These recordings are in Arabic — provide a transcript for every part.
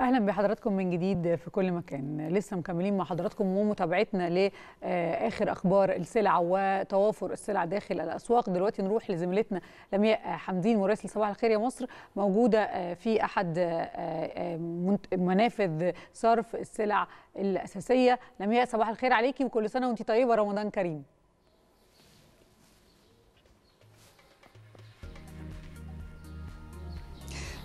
اهلا بحضراتكم من جديد في كل مكان لسه مكملين مع حضراتكم ومتابعتنا لاخر آه، اخبار السلع وتوافر السلع داخل الاسواق دلوقتي نروح لزميلتنا لمياء حمدين مراسل صباح الخير يا مصر موجوده آه، في احد آه، منافذ صرف السلع الاساسيه لمياء صباح الخير عليكي وكل سنه وانت طيبه رمضان كريم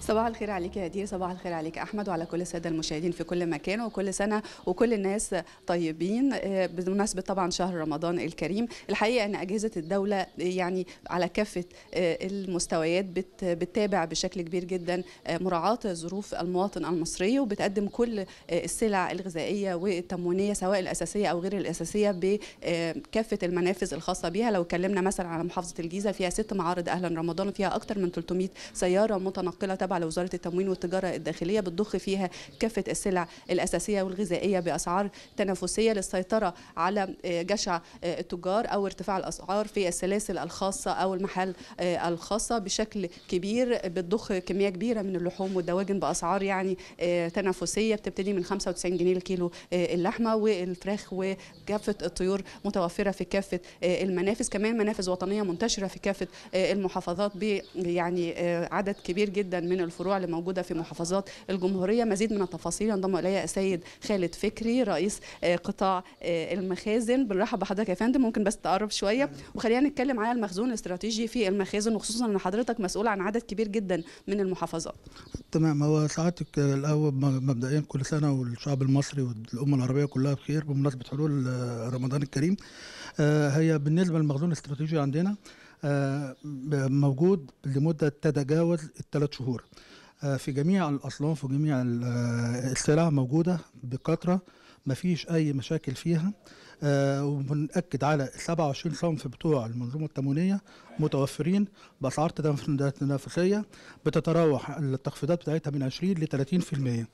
صباح الخير عليك يا دير صباح الخير عليك احمد وعلى كل الساده المشاهدين في كل مكان وكل سنه وكل الناس طيبين آه، بمناسبه طبعا شهر رمضان الكريم الحقيقه ان اجهزه الدوله يعني على كافه آه، المستويات بتتابع بشكل كبير جدا آه، مراعاه ظروف المواطن المصري وبتقدم كل السلع الغذائيه والتموينيه سواء الاساسيه او غير الاساسيه بكافه المنافذ الخاصه بها لو اتكلمنا مثلا على محافظه الجيزه فيها ست معارض اهلا رمضان فيها اكثر من 300 سياره متنقله تبع على وزاره التموين والتجاره الداخليه بتضخ فيها كافه السلع الاساسيه والغذائيه باسعار تنافسيه للسيطره على آه، جشع آه، التجار او ارتفاع الاسعار في السلاسل الخاصه او المحال آه، الخاصه بشكل كبير بتضخ كميه كبيره من اللحوم والدواجن باسعار يعني تنافسيه بتبتدي من 95 جنيه الكيلو اللحمه والفراخ وكافه الطيور متوفره في كافه المنافذ كمان منافذ وطنيه منتشره في كافه المحافظات ب يعني عدد كبير جدا من الفروع اللي موجوده في محافظات الجمهوريه مزيد من التفاصيل ينضم الي السيد خالد فكري رئيس آه، قطاع آه، المخازن بنرحب بحضرتك يا فندم ممكن بس تقرب شويه وخلينا نتكلم على المخزون الاستراتيجي في المخازن وخصوصا ان حضرتك مسؤول عن عدد كبير جدا من المحافظات تمام هو سعادتك الاول مبدئيا كل سنه والشعب المصري والامه العربيه كلها بخير بمناسبه حلول آه، رمضان الكريم هي بالنسبه للمخزون الاستراتيجي عندنا آه، موجود لمدة تتجاوز الثلاث شهور آه، في جميع الأصناف وجميع آه، السلع موجودة بكثرة ما فيش اي مشاكل فيها آه وبنأكد على 27 صنف بتوع المنظومه التموينيه متوفرين باسعار تنافسيه بتتراوح التخفيضات بتاعتها من 20 ل 30%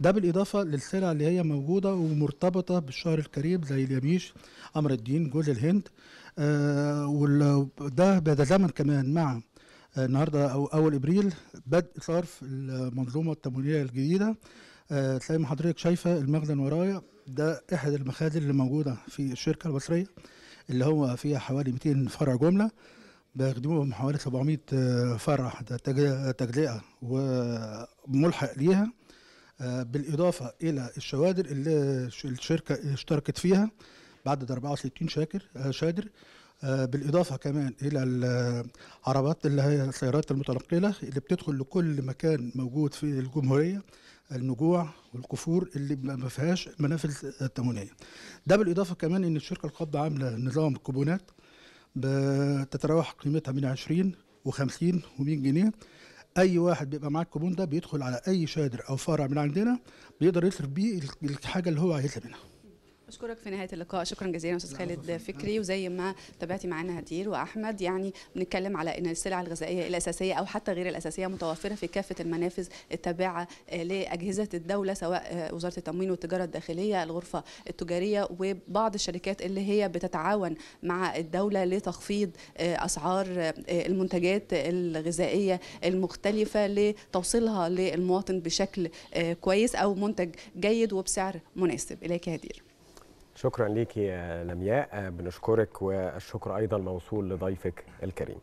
ده بالاضافه للسلع اللي هي موجوده ومرتبطه بالشهر الكريم زي اليميش امر الدين جوز الهند آه وده بيتزامن كمان مع آه، النهارده او اول ابريل بدء صرف المنظومه التموينيه الجديده زي آه، ما حضرتك شايفه المخزن ورايا ده احد المخازن اللي موجوده في الشركه المصريه اللي هو فيها حوالي 200 فرع جمله بيخدموهم حوالي 700 آه، فرع تجزئه وملحق ليها آه، بالاضافه الى الشوادر اللي الشركه اشتركت فيها بعدد 64 شاكر آه، شادر بالاضافه كمان الى العربات اللي هي السيارات المتنقله اللي بتدخل لكل مكان موجود في الجمهوريه النجوع والقفور اللي ما فيهاش منافذ تموينيه ده بالاضافه كمان ان الشركه القابضه عامله نظام كوبونات بتتراوح قيمتها من 20 و50 و100 جنيه اي واحد بيبقى معاه الكوبون ده بيدخل على اي شادر او فرع من عندنا بيقدر يصرف بيه الحاجه اللي هو عايزها منها اشكرك في نهايه اللقاء شكرا جزيلا استاذ خالد فكري وزي ما تابعتي معانا هدير واحمد يعني بنتكلم على ان السلع الغذائيه الاساسيه او حتى غير الاساسيه متوفره في كافه المنافذ التابعه آه، لاجهزه الدوله سواء آه، وزاره التموين والتجاره الداخليه الغرفه التجاريه وبعض الشركات اللي هي بتتعاون مع الدوله لتخفيض آه، اسعار المنتجات الغذائيه المختلفه لتوصيلها للمواطن بشكل كويس او منتج جيد وبسعر مناسب اليك هدير شكرا ليك يا لمياء بنشكرك والشكر ايضا موصول لضيفك الكريم